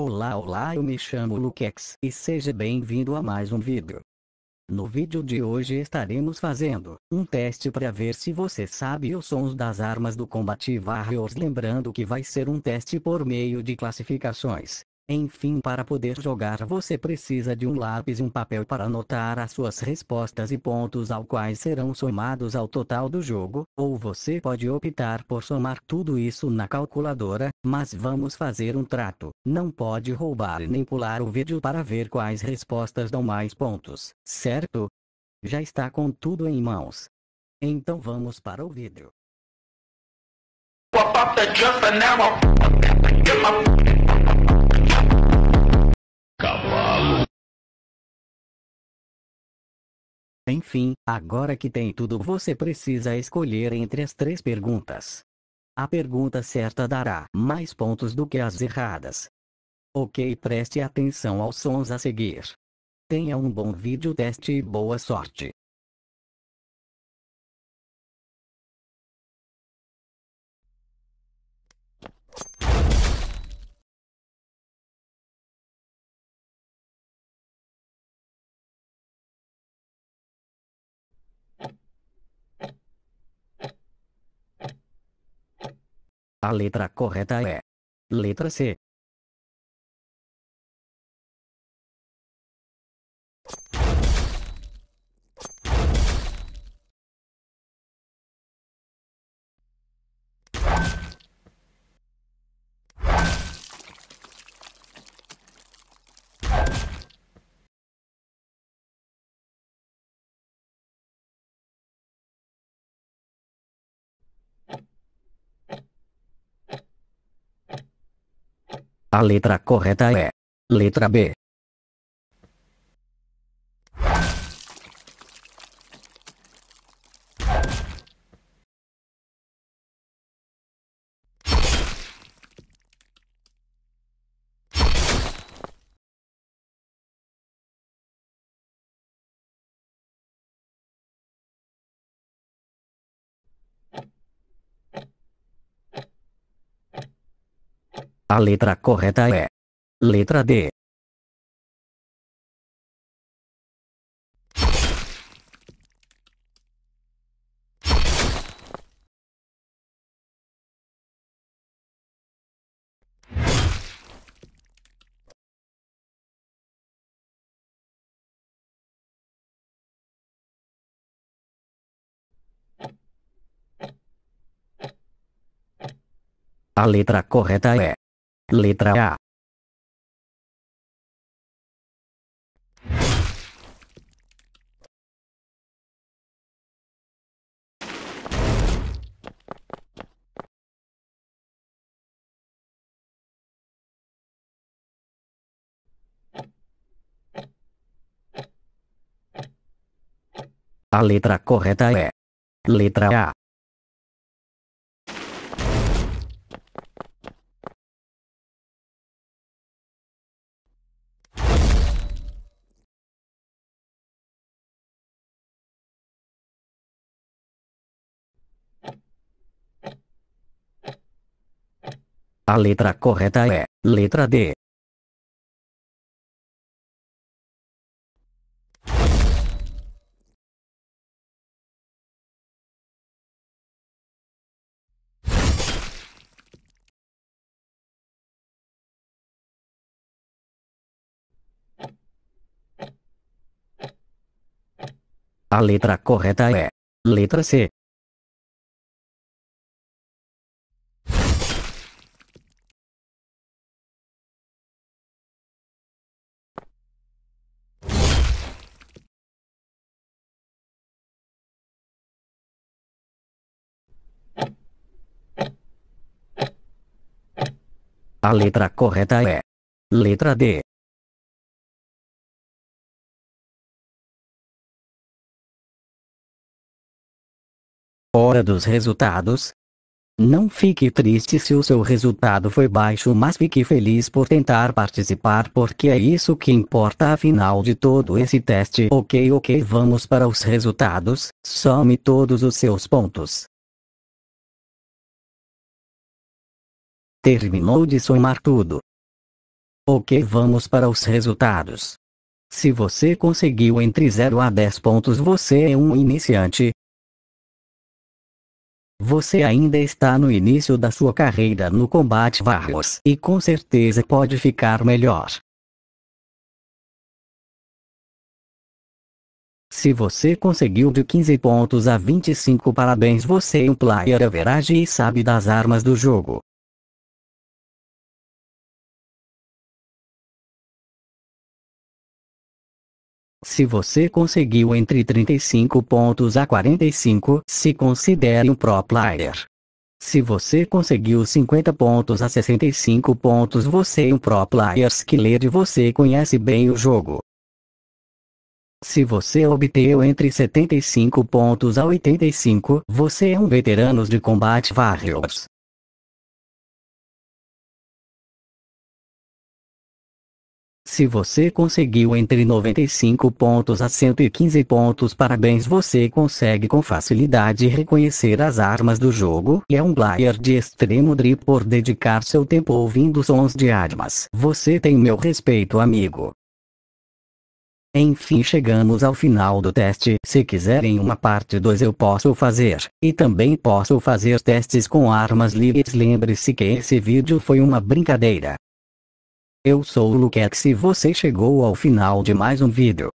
Olá olá eu me chamo Luquex e seja bem-vindo a mais um vídeo. No vídeo de hoje estaremos fazendo um teste para ver se você sabe os sons das armas do combate Warriors lembrando que vai ser um teste por meio de classificações, enfim, para poder jogar, você precisa de um lápis e um papel para anotar as suas respostas e pontos ao quais serão somados ao total do jogo, ou você pode optar por somar tudo isso na calculadora, mas vamos fazer um trato. Não pode roubar nem pular o vídeo para ver quais respostas dão mais pontos, certo? Já está com tudo em mãos. Então vamos para o vídeo. Enfim, agora que tem tudo você precisa escolher entre as três perguntas. A pergunta certa dará mais pontos do que as erradas. Ok, preste atenção aos sons a seguir. Tenha um bom vídeo teste e boa sorte. A letra correta é. Letra C. A letra correta é. Letra B. A letra correta é. Letra D. A letra correta é Letra A. A letra correta é letra A. A letra correta é letra D. A letra correta é letra C. A letra correta é. Letra D. Hora dos resultados. Não fique triste se o seu resultado foi baixo, mas fique feliz por tentar participar, porque é isso que importa afinal de todo esse teste. Ok, ok, vamos para os resultados. Some todos os seus pontos. Terminou de somar tudo. Ok, vamos para os resultados. Se você conseguiu entre 0 a 10 pontos, você é um iniciante. Você ainda está no início da sua carreira no combate Varros e com certeza pode ficar melhor. Se você conseguiu de 15 pontos a 25, parabéns, você é um player average e sabe das armas do jogo. Se você conseguiu entre 35 pontos a 45, se considere um pro player. Se você conseguiu 50 pontos a 65 pontos, você é um pro player skiller e você conhece bem o jogo. Se você obteve entre 75 pontos a 85, você é um veterano de combate Warriors. Se você conseguiu entre 95 pontos a 115 pontos, parabéns, você consegue com facilidade reconhecer as armas do jogo e é um player de extremo drip por dedicar seu tempo ouvindo sons de armas. Você tem meu respeito, amigo. Enfim, chegamos ao final do teste. Se quiserem uma parte 2, eu posso fazer. E também posso fazer testes com armas livres. Lembre-se que esse vídeo foi uma brincadeira. Eu sou o Luquex e você chegou ao final de mais um vídeo.